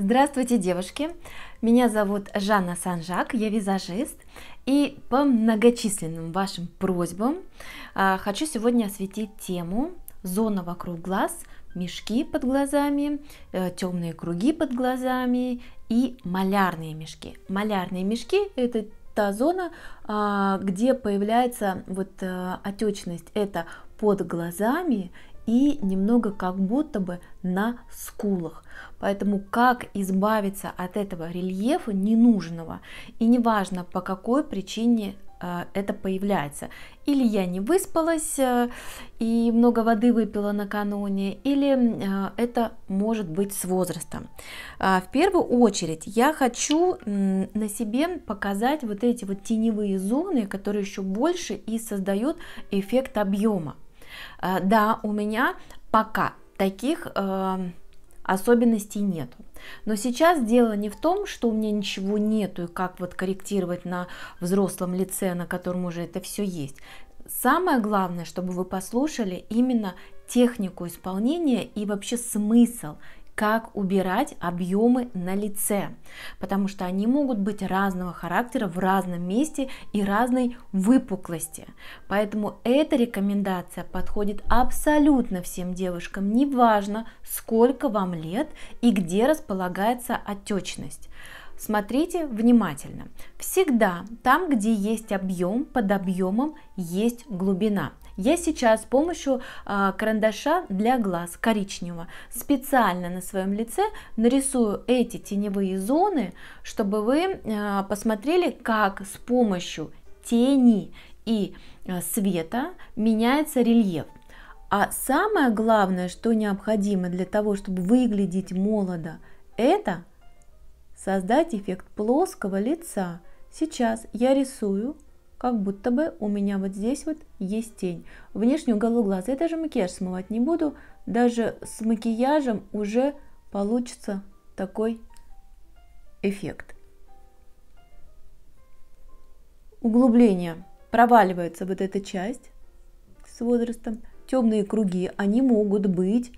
Здравствуйте, девушки! Меня зовут Жанна Санжак, я визажист, и по многочисленным вашим просьбам а, хочу сегодня осветить тему зона вокруг глаз, мешки под глазами, э, темные круги под глазами и малярные мешки. Малярные мешки – это та зона, а, где появляется вот э, отечность, это под глазами и немного как будто бы на скулах. Поэтому как избавиться от этого рельефа ненужного, и неважно по какой причине э, это появляется. Или я не выспалась э, и много воды выпила накануне, или э, это может быть с возрастом. А, в первую очередь я хочу на себе показать вот эти вот теневые зоны, которые еще больше и создают эффект объема. Э, да, у меня пока таких э, особенностей нет. Но сейчас дело не в том, что у меня ничего нету и как вот корректировать на взрослом лице, на котором уже это все есть. Самое главное, чтобы вы послушали именно технику исполнения и вообще смысл как убирать объемы на лице, потому что они могут быть разного характера в разном месте и разной выпуклости. Поэтому эта рекомендация подходит абсолютно всем девушкам, неважно сколько вам лет и где располагается отечность. Смотрите внимательно. Всегда там, где есть объем, под объемом есть глубина. Я сейчас с помощью а, карандаша для глаз коричневого специально на своем лице нарисую эти теневые зоны, чтобы вы а, посмотрели, как с помощью тени и а, света меняется рельеф. А самое главное, что необходимо для того, чтобы выглядеть молодо, это создать эффект плоского лица. Сейчас я рисую как будто бы у меня вот здесь вот есть тень. Внешний уголок глаза, я даже макияж смывать не буду, даже с макияжем уже получится такой эффект. Углубление. Проваливается вот эта часть с возрастом. Темные круги, они могут быть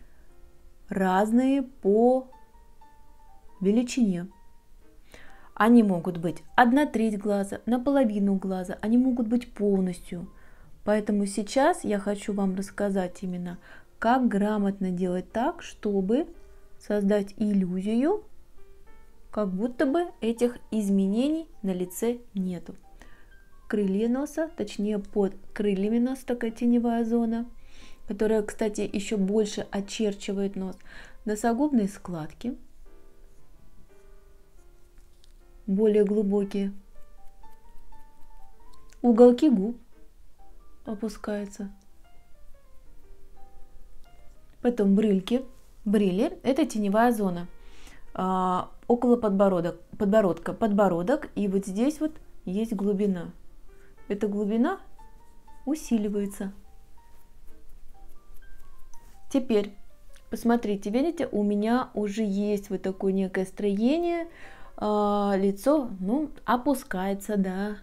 разные по величине. Они могут быть одна треть глаза, наполовину глаза, они могут быть полностью. Поэтому сейчас я хочу вам рассказать именно, как грамотно делать так, чтобы создать иллюзию, как будто бы этих изменений на лице нету. Крылья носа, точнее под крыльями носа такая теневая зона, которая, кстати, еще больше очерчивает нос. Носогубные складки – более глубокие. Уголки губ опускаются. Потом брыльки. Бриллер – это теневая зона. А, около подбородок, подбородка. Подбородок. И вот здесь вот есть глубина. Эта глубина усиливается. Теперь, посмотрите, видите, у меня уже есть вот такое некое строение, э, лицо, ну, опускается, да.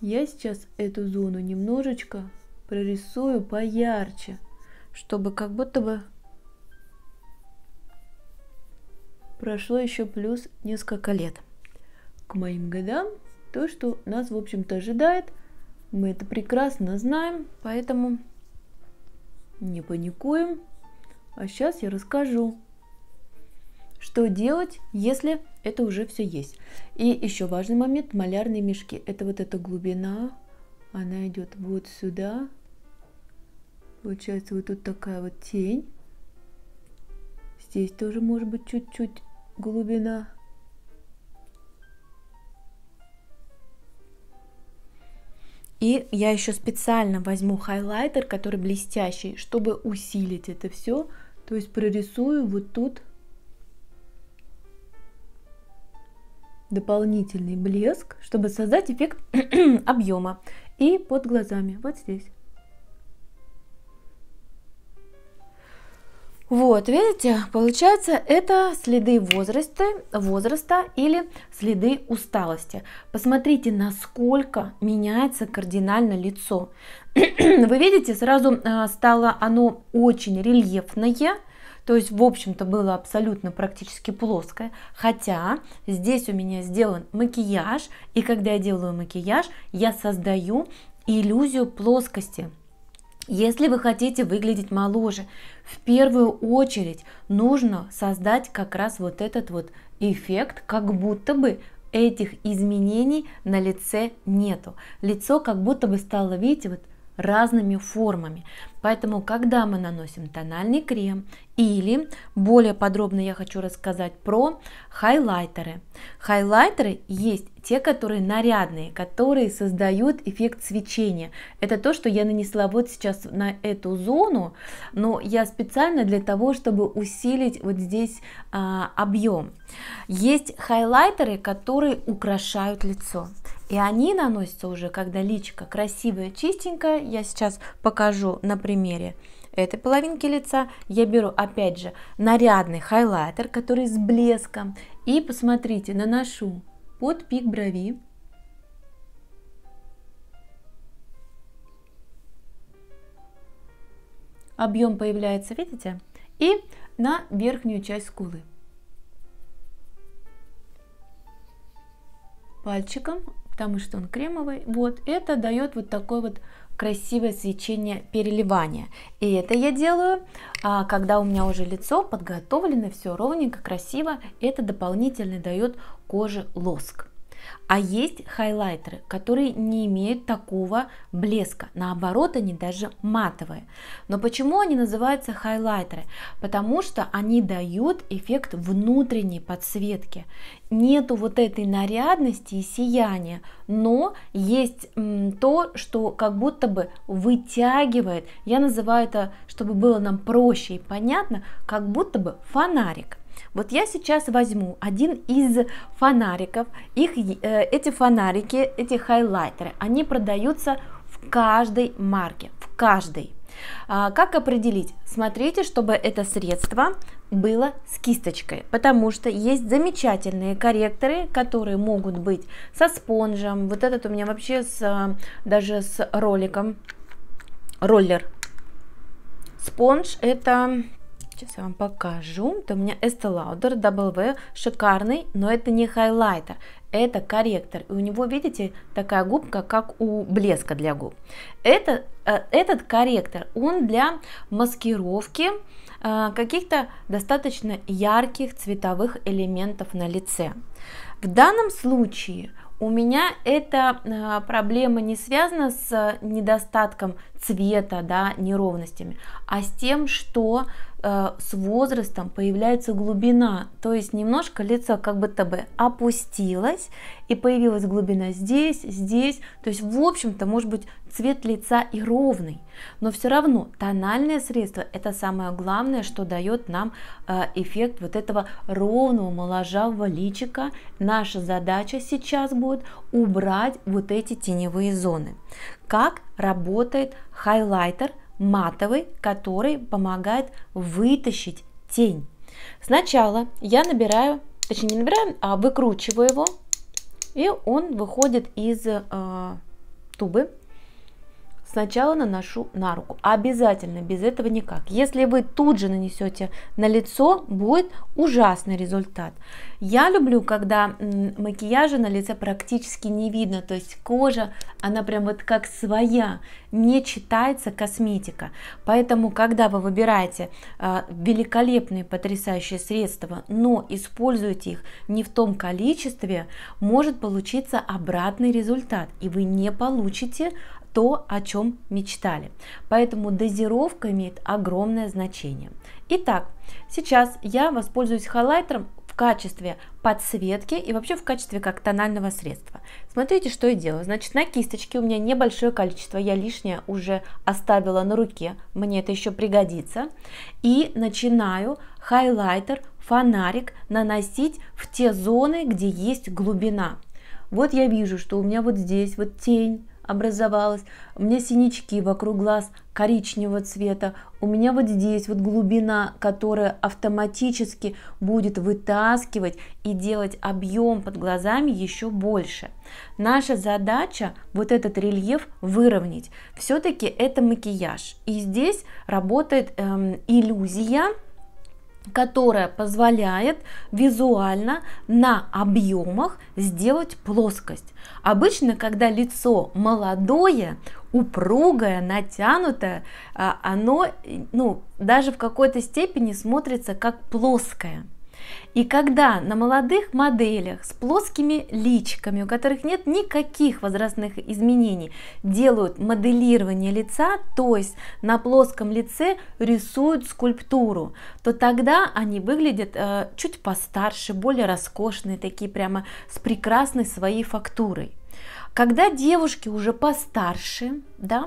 Я сейчас эту зону немножечко прорисую поярче, чтобы как будто бы прошло еще плюс несколько лет. К моим годам то, что нас, в общем-то, ожидает, мы это прекрасно знаем, поэтому не паникуем. А сейчас я расскажу, что делать, если это уже все есть? И еще важный момент, малярные мешки. Это вот эта глубина, она идет вот сюда. Получается вот тут такая вот тень. Здесь тоже может быть чуть-чуть глубина. И я еще специально возьму хайлайтер, который блестящий, чтобы усилить это все. То есть прорисую вот тут дополнительный блеск, чтобы создать эффект объема. И под глазами, вот здесь. Вот, видите, получается, это следы возраста, возраста или следы усталости. Посмотрите, насколько меняется кардинально лицо. Вы видите, сразу а, стало оно очень рельефное, то есть, в общем-то, было абсолютно практически плоское. Хотя здесь у меня сделан макияж, и когда я делаю макияж, я создаю иллюзию плоскости. Если вы хотите выглядеть моложе, в первую очередь нужно создать как раз вот этот вот эффект, как будто бы этих изменений на лице нету. Лицо как будто бы стало, видите, вот разными формами. Поэтому, когда мы наносим тональный крем или более подробно я хочу рассказать про хайлайтеры. Хайлайтеры есть те, которые нарядные, которые создают эффект свечения. Это то, что я нанесла вот сейчас на эту зону, но я специально для того, чтобы усилить вот здесь а, объем. Есть хайлайтеры, которые украшают лицо. И они наносятся уже, когда личико красивое, чистенькое. Я сейчас покажу на примере этой половинки лица. Я беру, опять же, нарядный хайлайтер, который с блеском. И, посмотрите, наношу под пик брови. Объем появляется, видите? И на верхнюю часть скулы. Пальчиком потому что он кремовый. Вот это дает вот такой вот красивое свечение переливания. И это я делаю, а, когда у меня уже лицо подготовлено, все ровненько, красиво. Это дополнительно дает коже лоск. А есть хайлайтеры, которые не имеют такого блеска. Наоборот, они даже матовые. Но почему они называются хайлайтеры? Потому что они дают эффект внутренней подсветки. Нету вот этой нарядности и сияния, но есть то, что как будто бы вытягивает. Я называю это, чтобы было нам проще и понятно, как будто бы фонарик. Вот я сейчас возьму один из фонариков. Их, э, эти фонарики, эти хайлайтеры, они продаются в каждой марке, в каждой. А, как определить? Смотрите, чтобы это средство было с кисточкой, потому что есть замечательные корректоры, которые могут быть со спонжем. Вот этот у меня вообще с, э, даже с роликом. Роллер. Спонж это Сейчас я вам покажу. Это у меня Estee Lauder W шикарный, но это не хайлайтер, это корректор. И у него, видите, такая губка, как у блеска для губ. Это, э, этот корректор, он для маскировки э, каких-то достаточно ярких цветовых элементов на лице. В данном случае у меня эта э, проблема не связана с недостатком цвета, да, неровностями, а с тем, что э, с возрастом появляется глубина, то есть немножко лицо как будто бы опустилось и появилась глубина здесь, здесь, то есть в общем-то может быть цвет лица и ровный, но все равно тональное средство это самое главное, что дает нам э, эффект вот этого ровного моложавого личика. Наша задача сейчас будет убрать вот эти теневые зоны как работает хайлайтер матовый, который помогает вытащить тень. Сначала я набираю, точнее не набираю, а выкручиваю его, и он выходит из э, тубы сначала наношу на руку. Обязательно, без этого никак. Если вы тут же нанесете на лицо, будет ужасный результат. Я люблю, когда макияжа на лице практически не видно, то есть кожа, она прям вот как своя, не читается косметика. Поэтому, когда вы выбираете а, великолепные, потрясающие средства, но используете их не в том количестве, может получиться обратный результат, и вы не получите то, о чем мечтали. Поэтому дозировка имеет огромное значение. Итак, сейчас я воспользуюсь хайлайтером в качестве подсветки и вообще в качестве как тонального средства. Смотрите, что я делаю. Значит, на кисточке у меня небольшое количество, я лишнее уже оставила на руке, мне это еще пригодится. И начинаю хайлайтер, фонарик наносить в те зоны, где есть глубина. Вот я вижу, что у меня вот здесь вот тень, образовалась, у меня синячки вокруг глаз коричневого цвета, у меня вот здесь вот глубина, которая автоматически будет вытаскивать и делать объем под глазами еще больше. Наша задача вот этот рельеф выровнять. Все-таки это макияж. И здесь работает эм, иллюзия которая позволяет визуально на объемах сделать плоскость. Обычно, когда лицо молодое, упругое, натянутое, а, оно ну, даже в какой-то степени смотрится как плоское. И когда на молодых моделях с плоскими личиками, у которых нет никаких возрастных изменений, делают моделирование лица, то есть на плоском лице рисуют скульптуру, то тогда они выглядят э, чуть постарше, более роскошные, такие прямо с прекрасной своей фактурой. Когда девушки уже постарше, да,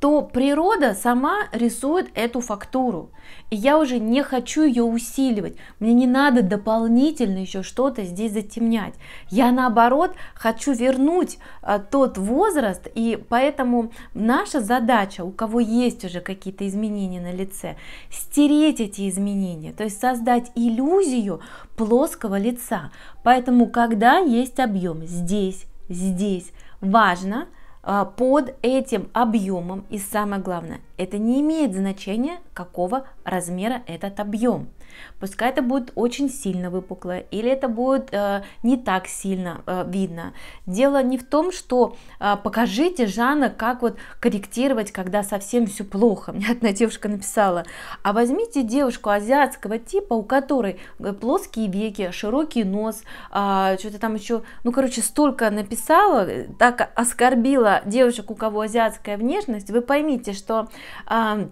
то природа сама рисует эту фактуру. И я уже не хочу ее усиливать. Мне не надо дополнительно еще что-то здесь затемнять. Я наоборот хочу вернуть а, тот возраст. И поэтому наша задача, у кого есть уже какие-то изменения на лице, стереть эти изменения. То есть создать иллюзию плоского лица. Поэтому когда есть объем здесь, здесь, важно а, под этим объемом, и самое главное, это не имеет значения, какого размера этот объем – Пускай это будет очень сильно выпукло, или это будет э, не так сильно э, видно. Дело не в том, что э, покажите Жанна, как вот корректировать, когда совсем все плохо. Мне одна девушка написала, а возьмите девушку азиатского типа, у которой э, плоские веки, широкий нос, э, а, что-то там еще, ну короче, столько написала, э, так оскорбила девушек, у кого азиатская внешность, вы поймите, что... Э,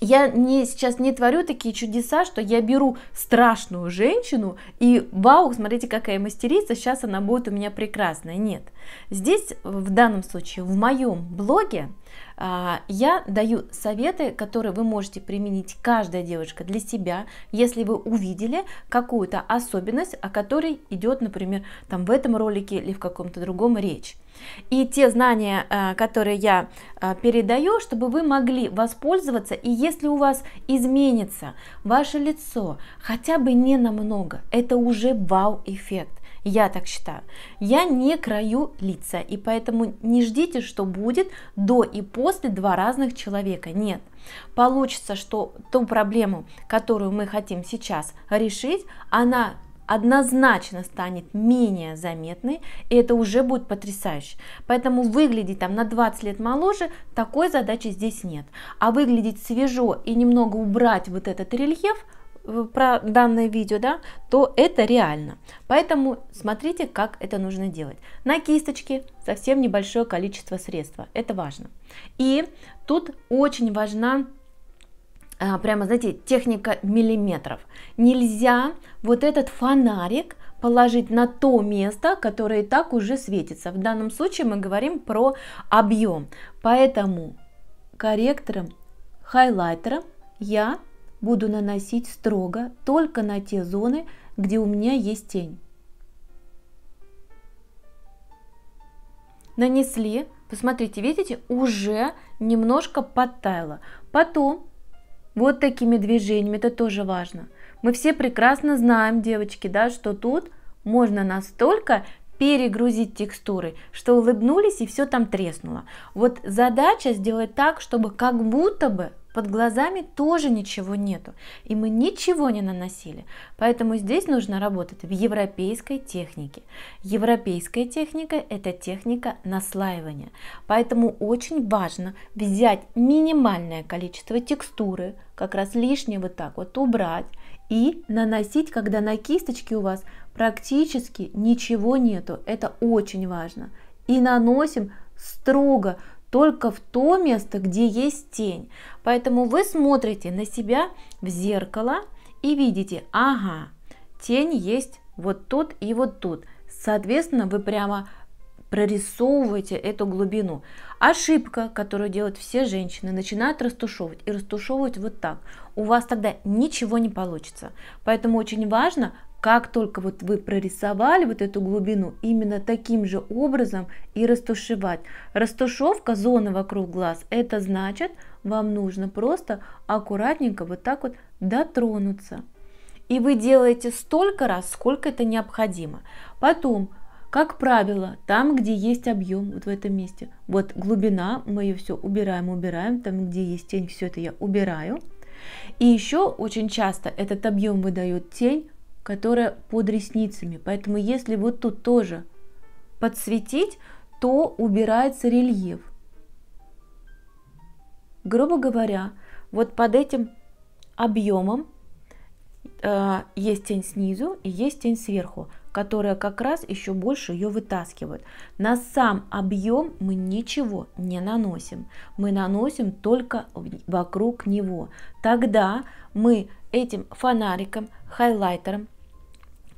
я не, сейчас не творю такие чудеса, что я беру страшную женщину и вау, смотрите, какая мастерица, сейчас она будет у меня прекрасная. Нет. Здесь, в данном случае, в моем блоге а, я даю советы, которые вы можете применить, каждая девушка, для себя, если вы увидели какую-то особенность, о которой идет, например, там в этом ролике или в каком-то другом речь. И те знания, а, которые я а, передаю, чтобы вы могли воспользоваться, и если у вас изменится ваше лицо хотя бы не намного, это уже вау-эффект. Я так считаю. Я не краю лица, и поэтому не ждите, что будет до и после два разных человека. Нет. Получится, что ту проблему, которую мы хотим сейчас решить, она однозначно станет менее заметной, и это уже будет потрясающе. Поэтому выглядеть там на 20 лет моложе, такой задачи здесь нет. А выглядеть свежо и немного убрать вот этот рельеф – про данное видео, да, то это реально. Поэтому смотрите, как это нужно делать. На кисточке совсем небольшое количество средства, это важно. И тут очень важна а, прямо, знаете, техника миллиметров. Нельзя вот этот фонарик положить на то место, которое и так уже светится. В данном случае мы говорим про объем. Поэтому корректором, хайлайтером я буду наносить строго только на те зоны, где у меня есть тень. Нанесли, посмотрите, видите, уже немножко подтаяло. Потом вот такими движениями, это тоже важно. Мы все прекрасно знаем, девочки, да, что тут можно настолько перегрузить текстуры, что улыбнулись и все там треснуло. Вот задача сделать так, чтобы как будто бы под глазами тоже ничего нету, и мы ничего не наносили. Поэтому здесь нужно работать в европейской технике. Европейская техника – это техника наслаивания. Поэтому очень важно взять минимальное количество текстуры, как раз лишнее вот так вот убрать, и наносить, когда на кисточке у вас практически ничего нету. Это очень важно. И наносим строго, только в то место, где есть тень. Поэтому вы смотрите на себя в зеркало и видите, ага, тень есть вот тут и вот тут. Соответственно, вы прямо прорисовываете эту глубину. Ошибка, которую делают все женщины, начинают растушевывать и растушевывать вот так. У вас тогда ничего не получится. Поэтому очень важно как только вот вы прорисовали вот эту глубину, именно таким же образом и растушевать. Растушевка зоны вокруг глаз, это значит, вам нужно просто аккуратненько вот так вот дотронуться. И вы делаете столько раз, сколько это необходимо. Потом, как правило, там, где есть объем, вот в этом месте, вот глубина, мы ее все убираем, убираем, там, где есть тень, все это я убираю. И еще очень часто этот объем выдает тень которая под ресницами. Поэтому если вот тут тоже подсветить, то убирается рельеф. Грубо говоря, вот под этим объемом э, есть тень снизу и есть тень сверху, которая как раз еще больше ее вытаскивает. На сам объем мы ничего не наносим. Мы наносим только вокруг него. Тогда мы этим фонариком, хайлайтером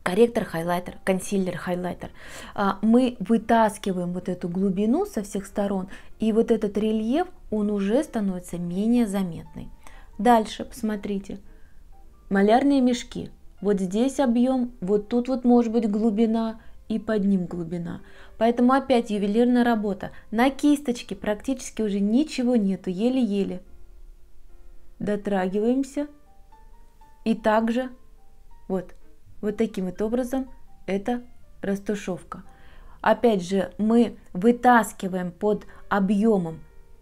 корректор, хайлайтер, консилер, хайлайтер. А, мы вытаскиваем вот эту глубину со всех сторон, и вот этот рельеф, он уже становится менее заметный. Дальше, посмотрите, малярные мешки. Вот здесь объем, вот тут вот может быть глубина, и под ним глубина. Поэтому опять ювелирная работа. На кисточке практически уже ничего нету, еле-еле. Дотрагиваемся. И также вот вот таким вот образом это растушевка. Опять же, мы вытаскиваем под объемом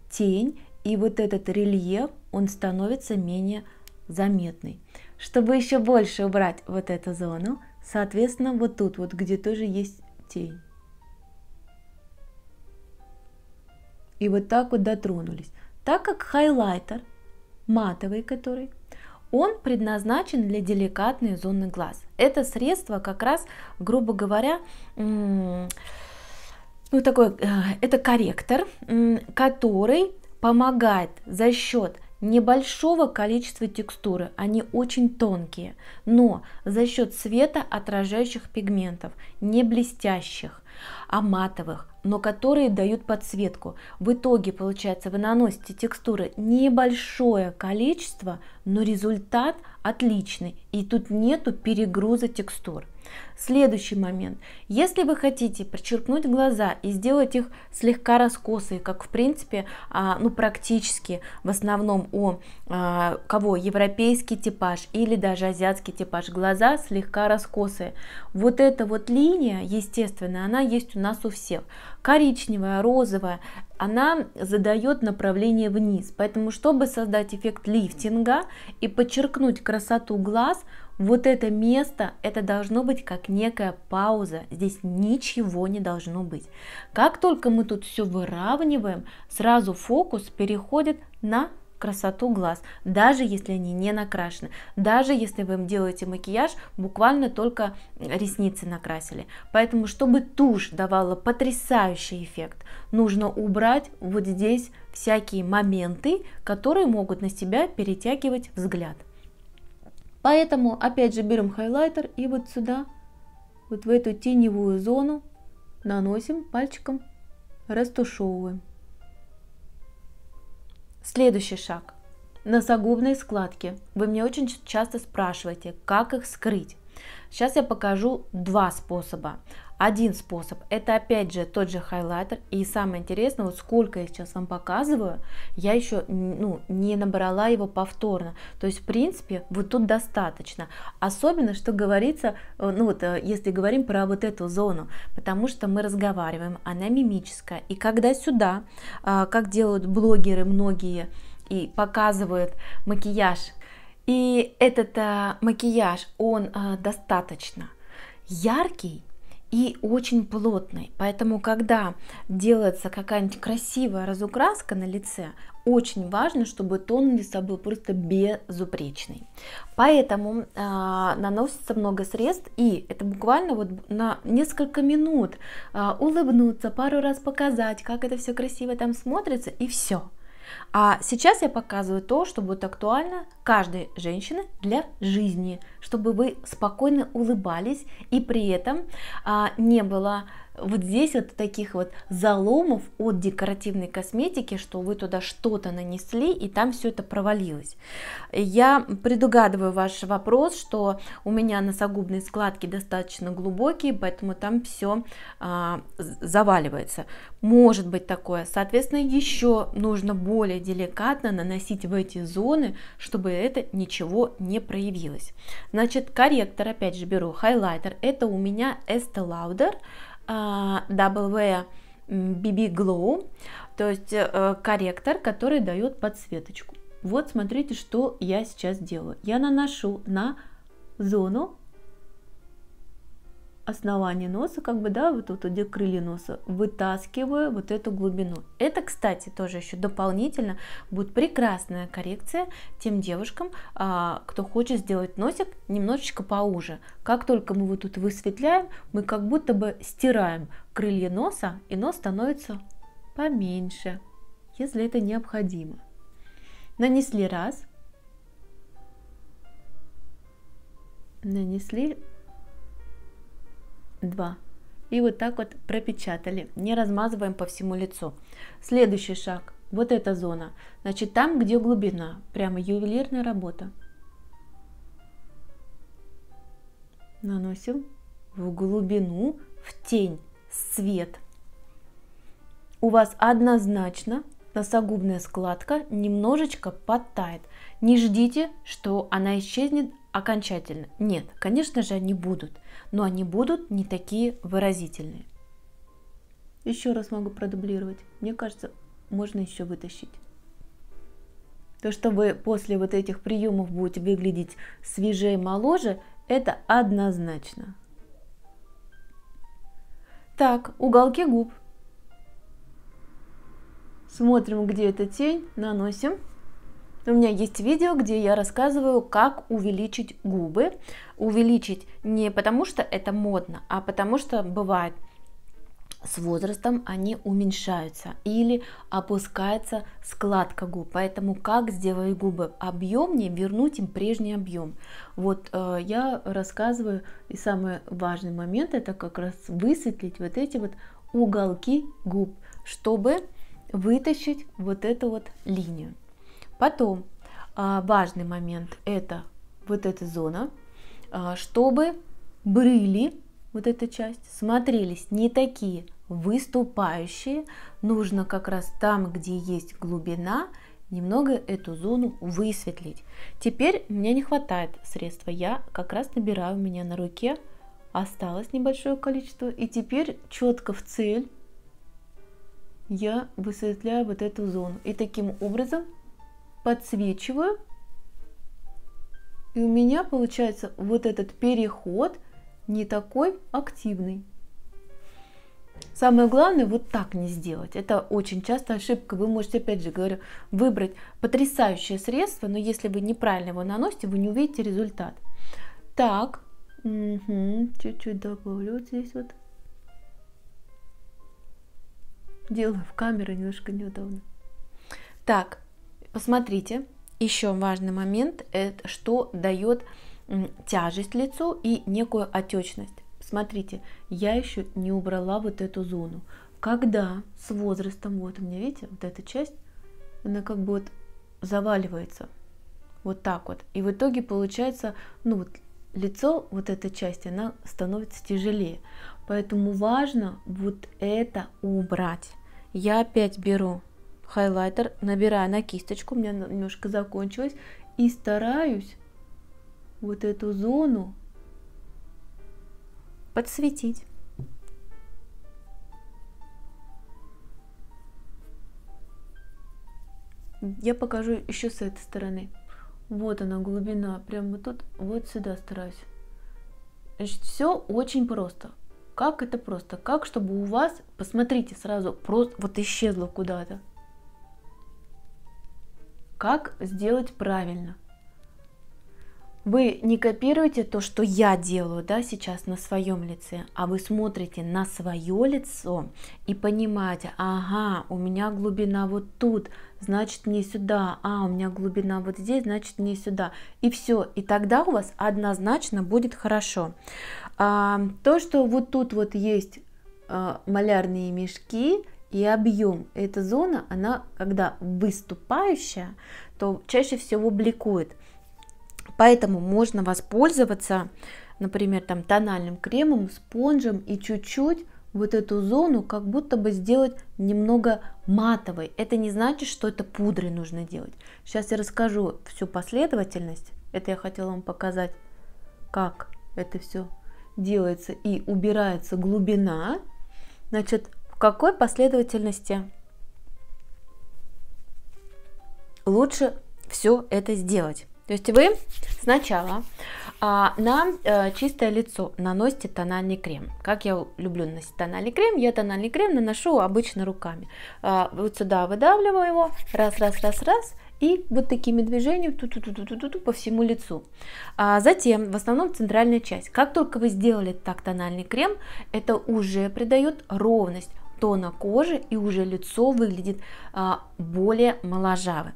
тень, и вот этот рельеф, он становится менее заметный. Чтобы еще больше убрать вот эту зону, соответственно, вот тут, вот где тоже есть тень. И вот так вот дотронулись. Так как хайлайтер, матовый который, он предназначен для деликатной зоны глаз. Это средство как раз, грубо говоря, ну такой, э, это корректор, который помогает за счет небольшого количества текстуры, они очень тонкие, но за счет света отражающих пигментов, не блестящих, а матовых, но которые дают подсветку. В итоге, получается, вы наносите текстуры небольшое количество, но результат отличный, и тут нету перегруза текстур. Следующий момент. Если вы хотите подчеркнуть глаза и сделать их слегка раскосые, как в принципе, а, ну практически в основном у а, кого европейский типаж или даже азиатский типаж, глаза слегка раскосые. Вот эта вот линия, естественно, она есть у нас у всех. Коричневая, розовая, она задает направление вниз. Поэтому, чтобы создать эффект лифтинга и подчеркнуть красоту глаз, вот это место, это должно быть как некая пауза. Здесь ничего не должно быть. Как только мы тут все выравниваем, сразу фокус переходит на красоту глаз, даже если они не накрашены, даже если вы им делаете макияж, буквально только ресницы накрасили. Поэтому, чтобы тушь давала потрясающий эффект, нужно убрать вот здесь всякие моменты, которые могут на себя перетягивать взгляд. Поэтому опять же берем хайлайтер и вот сюда, вот в эту теневую зону наносим пальчиком, растушевываем. Следующий шаг. Носогубные складки. Вы мне очень часто спрашиваете, как их скрыть. Сейчас я покажу два способа. Один способ, это опять же тот же хайлайтер. И самое интересное, вот сколько я сейчас вам показываю, я еще ну, не набрала его повторно. То есть, в принципе, вот тут достаточно. Особенно, что говорится, э, ну вот, э, если говорим про вот эту зону, потому что мы разговариваем, она мимическая. И когда сюда, а, как делают блогеры многие, и показывают макияж, и этот э, макияж, он достаточно яркий, и очень плотный. Поэтому, когда делается какая-нибудь красивая разукраска на лице, очень важно, чтобы тон лица был просто безупречный. Поэтому э, наносится много средств, и это буквально вот на несколько минут э, улыбнуться, пару раз показать, как это все красиво там смотрится, и все. А сейчас я показываю то, что будет актуально каждой женщины для жизни, чтобы вы спокойно улыбались и при этом а, не было вот здесь вот таких вот заломов от декоративной косметики, что вы туда что-то нанесли и там все это провалилось. Я предугадываю ваш вопрос, что у меня носогубные складки достаточно глубокие, поэтому там все а, заваливается. Может быть такое. Соответственно, еще нужно более деликатно наносить в эти зоны, чтобы это ничего не проявилось. Значит, корректор, опять же беру хайлайтер, это у меня Estee Lauder W BB Glow, то есть э, корректор, который дает подсветочку. Вот смотрите, что я сейчас делаю. Я наношу на зону основание носа, как бы, да, вот тут, вот, где крылья носа, вытаскиваю вот эту глубину. Это, кстати, тоже еще дополнительно будет прекрасная коррекция тем девушкам, а, кто хочет сделать носик немножечко поуже. Как только мы вот тут высветляем, мы как будто бы стираем крылья носа, и нос становится поменьше, если это необходимо. Нанесли раз, нанесли 2. И вот так вот пропечатали, не размазываем по всему лицу. Следующий шаг, вот эта зона, значит там, где глубина, прямо ювелирная работа. Наносим в глубину, в тень, свет. У вас однозначно носогубная складка немножечко подтает. Не ждите, что она исчезнет окончательно. Нет, конечно же, они будут – но они будут не такие выразительные. Еще раз могу продублировать. Мне кажется, можно еще вытащить. То, что вы после вот этих приемов будете выглядеть свежее, моложе, это однозначно. Так, уголки губ. Смотрим, где эта тень, наносим. У меня есть видео, где я рассказываю, как увеличить губы. Увеличить не потому, что это модно, а потому, что бывает с возрастом они уменьшаются или опускается складка губ. Поэтому как сделать губы объемнее, вернуть им прежний объем. Вот э, я рассказываю, и самый важный момент это как раз высветлить вот эти вот уголки губ, чтобы вытащить вот эту вот линию. Потом а, важный момент это вот эта зона, а, чтобы брыли, вот эта часть, смотрелись не такие выступающие. Нужно как раз там, где есть глубина, немного эту зону высветлить. Теперь мне не хватает средства, я как раз набираю у меня на руке, осталось небольшое количество, и теперь четко в цель я высветляю вот эту зону. И таким образом подсвечиваю. И у меня получается вот этот переход не такой активный. Самое главное вот так не сделать. Это очень часто ошибка. Вы можете, опять же говорю, выбрать потрясающее средство, но если вы неправильно его наносите, вы не увидите результат. Так, угу. чуть-чуть добавлю вот здесь вот. Делаю в камеру, немножко неудобно. Так, Посмотрите, еще важный момент, это что дает тяжесть лицу и некую отечность. Смотрите, я еще не убрала вот эту зону. Когда с возрастом, вот у меня, видите, вот эта часть, она как бы вот заваливается. Вот так вот. И в итоге получается, ну вот лицо, вот эта часть, она становится тяжелее. Поэтому важно вот это убрать. Я опять беру хайлайтер, набираю на кисточку, у меня немножко закончилось, и стараюсь вот эту зону подсветить. Я покажу еще с этой стороны. Вот она глубина, прямо тут, вот сюда стараюсь. Значит, все очень просто. Как это просто? Как, чтобы у вас, посмотрите сразу, просто вот исчезло куда-то как сделать правильно. Вы не копируете то, что я делаю да, сейчас на своем лице, а вы смотрите на свое лицо и понимаете, ага, у меня глубина вот тут, значит не сюда, а у меня глубина вот здесь, значит не сюда. И все, и тогда у вас однозначно будет хорошо. А, то, что вот тут вот есть а, малярные мешки, и объем. Эта зона, она когда выступающая, то чаще всего бликует. Поэтому можно воспользоваться, например, там тональным кремом, спонжем и чуть-чуть вот эту зону как будто бы сделать немного матовой. Это не значит, что это пудрой нужно делать. Сейчас я расскажу всю последовательность. Это я хотела вам показать, как это все делается и убирается глубина. Значит, какой последовательности лучше все это сделать. То есть вы сначала а, на а, чистое лицо наносите тональный крем. Как я люблю наносить тональный крем, я тональный крем наношу обычно руками. А, вот сюда выдавливаю его, раз, раз, раз, раз, и вот такими движениями -ту -ту -ту -ту -ту -ту, по всему лицу. А затем, в основном центральная часть. Как только вы сделали так тональный крем, это уже придает ровность тона кожи, и уже лицо выглядит а, более моложавым.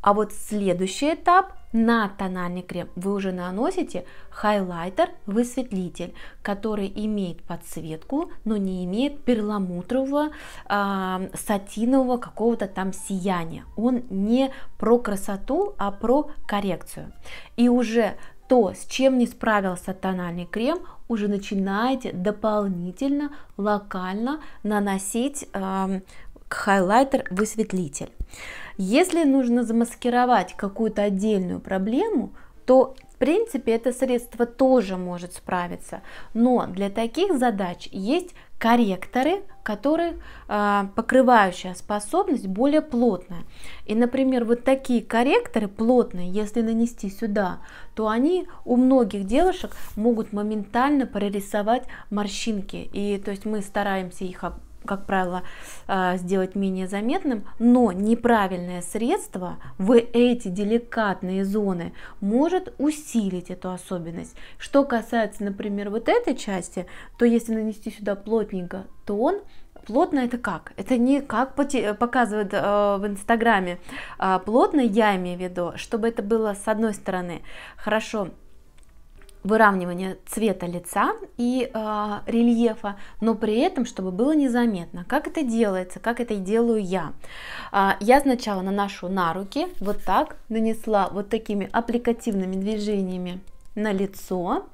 А вот следующий этап на тональный крем вы уже наносите хайлайтер, высветлитель, который имеет подсветку, но не имеет перламутрового, э, сатинового какого-то там сияния. Он не про красоту, а про коррекцию. И уже то, с чем не справился тональный крем, уже начинаете дополнительно, локально наносить э, хайлайтер высветлитель. Если нужно замаскировать какую-то отдельную проблему, то в принципе это средство тоже может справиться. Но для таких задач есть корректоры, которые э, а, покрывающая способность более плотная. И, например, вот такие корректоры плотные, если нанести сюда, то они у многих девушек могут моментально прорисовать морщинки. И то есть мы стараемся их как правило, а, сделать менее заметным, но неправильное средство в эти деликатные зоны может усилить эту особенность. Что касается, например, вот этой части, то если нанести сюда плотненько, то он Плотно это как? Это не как показывают э, в Инстаграме. А, плотно я имею в виду, чтобы это было с одной стороны хорошо выравнивание цвета лица и э, рельефа, но при этом, чтобы было незаметно. Как это делается, как это и делаю я. Э, я сначала наношу на руки, вот так, нанесла вот такими аппликативными движениями на лицо,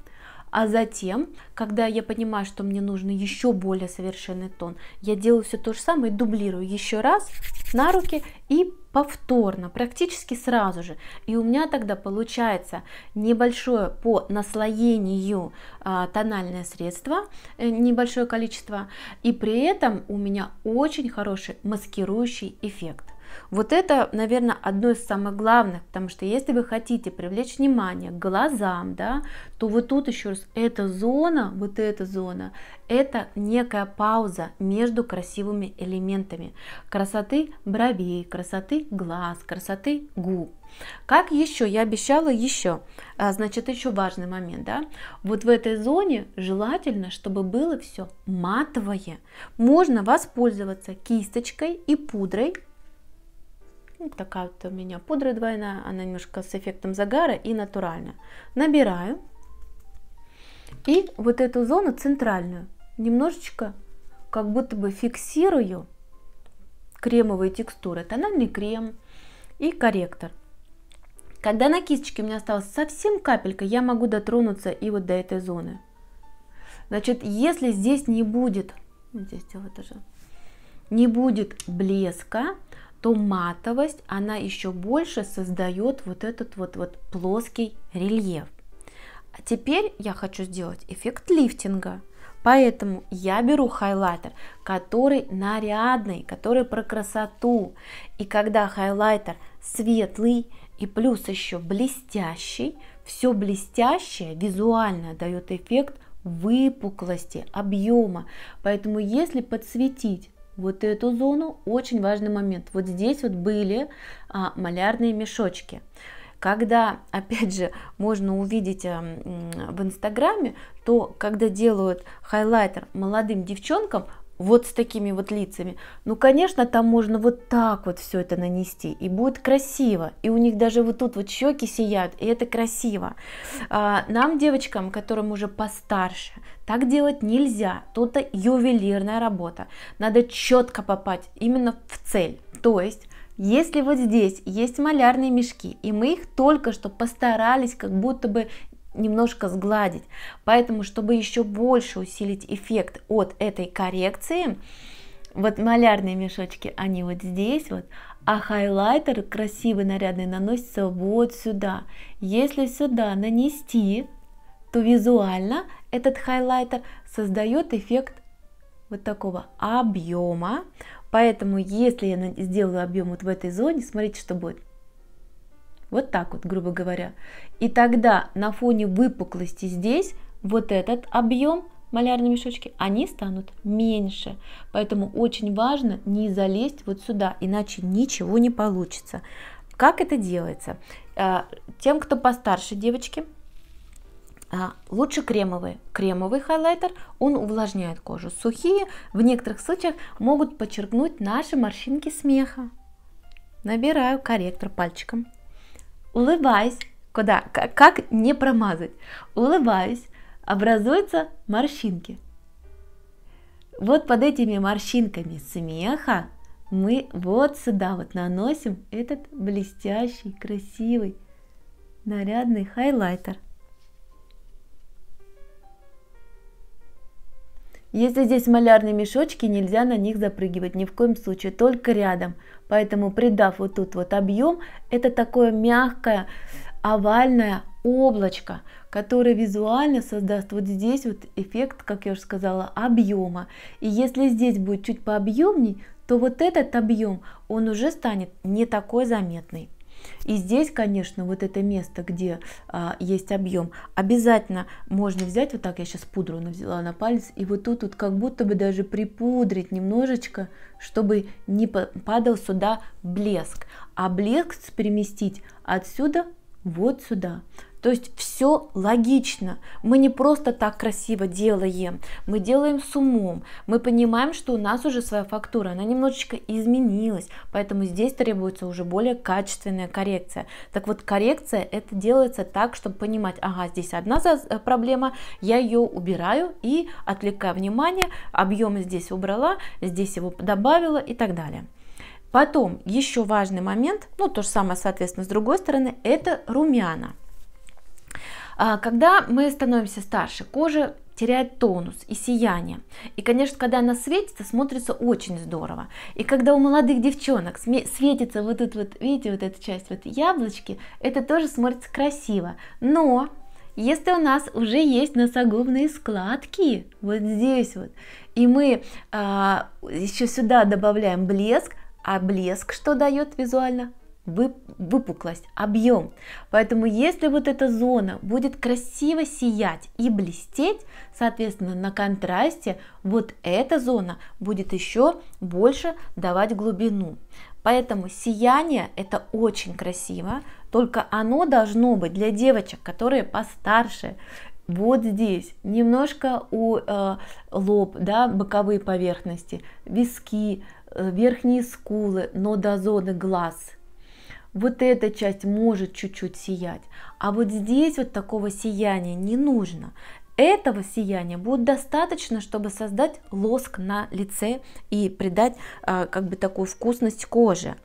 а затем, когда я понимаю, что мне нужен еще более совершенный тон, я делаю все то же самое, дублирую еще раз на руки и повторно, практически сразу же. И у меня тогда получается небольшое по наслоению э, тональное средство, э, небольшое количество, и при этом у меня очень хороший маскирующий эффект. Вот это, наверное, одно из самых главных, потому что если вы хотите привлечь внимание к глазам, да, то вот тут еще раз, эта зона, вот эта зона, это некая пауза между красивыми элементами красоты бровей, красоты глаз, красоты губ. Как еще? Я обещала еще. А, значит, еще важный момент, да? Вот в этой зоне желательно, чтобы было все матовое. Можно воспользоваться кисточкой и пудрой такая вот у меня пудра двойная, она немножко с эффектом загара и натуральная. Набираю. И вот эту зону центральную немножечко как будто бы фиксирую кремовые текстуры. Тональный крем и корректор. Когда на кисточке у меня осталась совсем капелька, я могу дотронуться и вот до этой зоны. Значит, если здесь не будет, здесь вот уже, не будет блеска, то матовость, она еще больше создает вот этот вот, вот плоский рельеф. А теперь я хочу сделать эффект лифтинга. Поэтому я беру хайлайтер, который нарядный, который про красоту. И когда хайлайтер светлый и плюс еще блестящий, все блестящее визуально дает эффект выпуклости, объема. Поэтому если подсветить вот эту зону. Очень важный момент. Вот здесь вот были а, малярные мешочки. Когда, опять же, можно увидеть а, в Инстаграме, то когда делают хайлайтер молодым девчонкам, вот с такими вот лицами. Ну, конечно, там можно вот так вот все это нанести, и будет красиво. И у них даже вот тут вот щеки сияют, и это красиво. А, нам, девочкам, которым уже постарше, так делать нельзя. Тут ювелирная работа. Надо четко попасть именно в цель. То есть если вот здесь есть малярные мешки, и мы их только что постарались как будто бы немножко сгладить. Поэтому, чтобы еще больше усилить эффект от этой коррекции, вот малярные мешочки, они вот здесь вот, а хайлайтер красивый, нарядный наносится вот сюда. Если сюда нанести, то визуально этот хайлайтер создает эффект вот такого объема. Поэтому, если я сделаю объем вот в этой зоне, смотрите, что будет. Вот так вот, грубо говоря. И тогда на фоне выпуклости здесь вот этот объем малярные мешочки, они станут меньше. Поэтому очень важно не залезть вот сюда, иначе ничего не получится. Как это делается? А, тем, кто постарше девочки, а, лучше кремовый Кремовый хайлайтер, он увлажняет кожу. Сухие в некоторых случаях могут подчеркнуть наши морщинки смеха. Набираю корректор пальчиком улыбаюсь, куда, как, не промазать, улыбаюсь, образуются морщинки. Вот под этими морщинками смеха мы вот сюда вот наносим этот блестящий, красивый, нарядный хайлайтер. Если здесь малярные мешочки, нельзя на них запрыгивать ни в коем случае, только рядом. Поэтому придав вот тут вот объем, это такое мягкое овальное облачко, которое визуально создаст вот здесь вот эффект, как я уже сказала, объема. И если здесь будет чуть пообъемней, то вот этот объем, он уже станет не такой заметный. И здесь, конечно, вот это место, где а, есть объем, обязательно можно взять, вот так я сейчас пудру взяла на палец, и вот тут вот как будто бы даже припудрить немножечко, чтобы не падал сюда блеск. А блеск переместить отсюда вот сюда, то есть все логично. Мы не просто так красиво делаем, мы делаем с умом. Мы понимаем, что у нас уже своя фактура, она немножечко изменилась, поэтому здесь требуется уже более качественная коррекция. Так вот, коррекция это делается так, чтобы понимать, ага, здесь одна э, проблема, я ее убираю и отвлекаю внимание, объем здесь убрала, здесь его добавила и так далее. Потом еще важный момент, ну то же самое, соответственно, с другой стороны, это румяна. А, когда мы становимся старше, кожа теряет тонус и сияние. И, конечно, когда она светится, смотрится очень здорово. И когда у молодых девчонок светится вот тут вот, видите, вот эта часть, вот яблочки, это тоже смотрится красиво. Но если у нас уже есть носогубные складки, вот здесь вот, и мы а, еще сюда добавляем блеск, а блеск что дает визуально? выпуклость, объем. Поэтому если вот эта зона будет красиво сиять и блестеть, соответственно, на контрасте вот эта зона будет еще больше давать глубину. Поэтому сияние это очень красиво, только оно должно быть для девочек, которые постарше. Вот здесь, немножко у э, лоб, да, боковые поверхности, виски, э, верхние скулы, но до зоны глаз – вот эта часть может чуть-чуть сиять, а вот здесь вот такого сияния не нужно. Этого сияния будет достаточно, чтобы создать лоск на лице и придать а, как бы такую вкусность коже.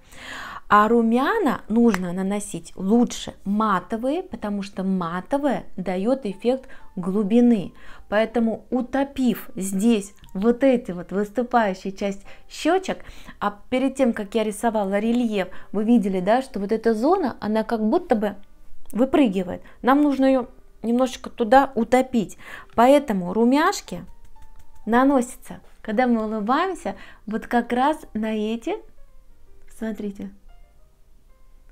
А румяна нужно наносить лучше матовые, потому что матовое дает эффект глубины. Поэтому утопив здесь вот эти вот выступающие часть щечек, а перед тем, как я рисовала рельеф, вы видели, да, что вот эта зона, она как будто бы выпрыгивает. Нам нужно ее немножечко туда утопить. Поэтому румяшки наносятся, когда мы улыбаемся, вот как раз на эти, смотрите,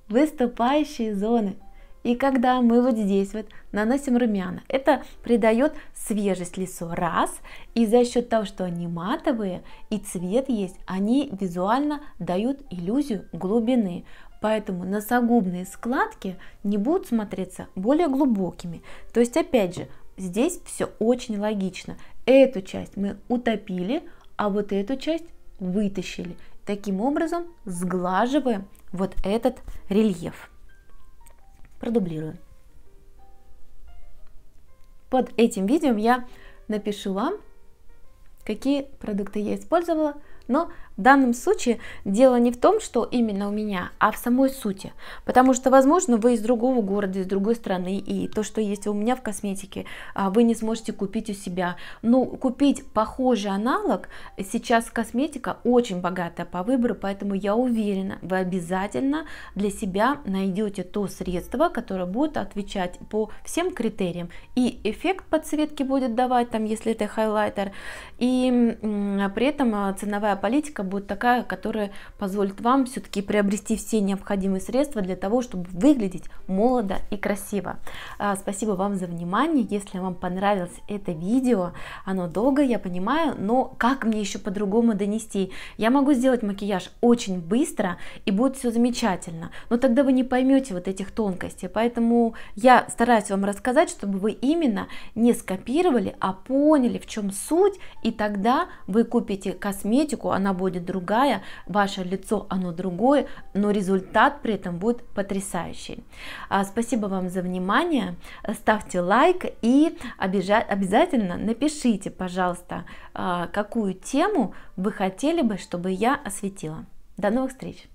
выступающие зоны. И когда мы вот здесь вот наносим румяна, это придает свежесть лицу, раз, и за счет того, что они матовые и цвет есть, они визуально дают иллюзию глубины, поэтому носогубные складки не будут смотреться более глубокими. То есть, опять же, здесь все очень логично. Эту часть мы утопили, а вот эту часть вытащили. Таким образом сглаживаем вот этот рельеф продублирую. Под этим видео я напишу вам, какие продукты я использовала, но в данном случае дело не в том, что именно у меня, а в самой сути. Потому что, возможно, вы из другого города, из другой страны, и то, что есть у меня в косметике, а, вы не сможете купить у себя. Но ну, купить похожий аналог сейчас косметика очень богатая по выбору, поэтому я уверена, вы обязательно для себя найдете то средство, которое будет отвечать по всем критериям. И эффект подсветки будет давать, там, если это хайлайтер, и при этом а, ценовая политика будет такая, которая позволит вам все-таки приобрести все необходимые средства для того, чтобы выглядеть молодо и красиво. А, спасибо вам за внимание. Если вам понравилось это видео, оно долго, я понимаю, но как мне еще по-другому донести? Я могу сделать макияж очень быстро и будет все замечательно, но тогда вы не поймете вот этих тонкостей. Поэтому я стараюсь вам рассказать, чтобы вы именно не скопировали, а поняли, в чем суть, и тогда вы купите косметику, она будет будет другая, ваше лицо, оно другое, но результат при этом будет потрясающий. А, спасибо вам за внимание, ставьте лайк и обязательно напишите, пожалуйста, а, какую тему вы хотели бы, чтобы я осветила. До новых встреч!